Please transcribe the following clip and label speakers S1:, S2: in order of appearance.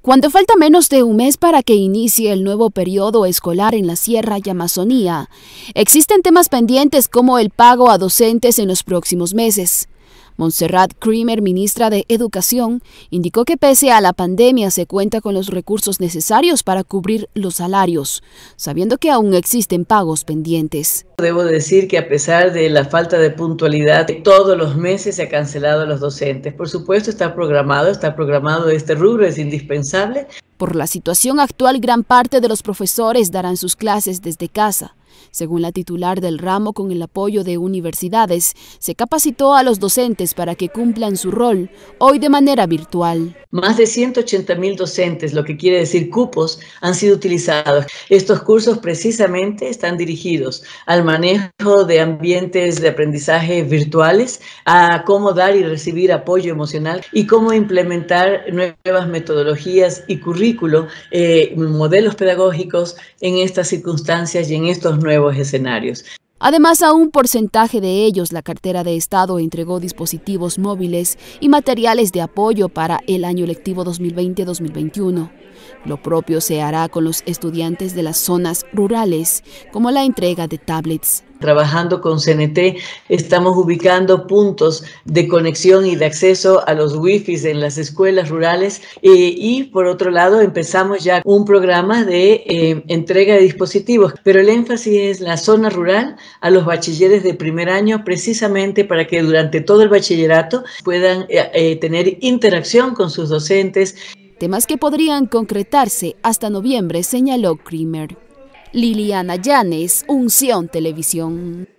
S1: Cuando falta menos de un mes para que inicie el nuevo periodo escolar en la Sierra y Amazonía, existen temas pendientes como el pago a docentes en los próximos meses. Montserrat Kremer, ministra de Educación, indicó que pese a la pandemia se cuenta con los recursos necesarios para cubrir los salarios, sabiendo que aún existen pagos pendientes.
S2: Debo decir que a pesar de la falta de puntualidad, todos los meses se ha cancelado a los docentes. Por supuesto, está programado, está programado este rubro, es indispensable.
S1: Por la situación actual, gran parte de los profesores darán sus clases desde casa. Según la titular del ramo, con el apoyo de universidades, se capacitó a los docentes para que cumplan su rol, hoy de manera virtual.
S2: Más de 180 mil docentes, lo que quiere decir cupos, han sido utilizados. Estos cursos precisamente están dirigidos al manejo de ambientes de aprendizaje virtuales, a cómo dar y recibir apoyo emocional y cómo implementar nuevas metodologías y currículo, eh, modelos pedagógicos en estas circunstancias y en estos nuevos escenarios.
S1: Además, a un porcentaje de ellos, la cartera de Estado entregó dispositivos móviles y materiales de apoyo para el año electivo 2020-2021. Lo propio se hará con los estudiantes de las zonas rurales, como la entrega de tablets.
S2: Trabajando con CNT, estamos ubicando puntos de conexión y de acceso a los wifi en las escuelas rurales eh, y por otro lado empezamos ya un programa de eh, entrega de dispositivos, pero el énfasis es la zona rural a los bachilleres de primer año precisamente para que durante todo el bachillerato puedan eh, tener interacción con sus
S1: docentes temas que podrían concretarse hasta noviembre, señaló Krimer. Liliana Llanes, Unción Televisión.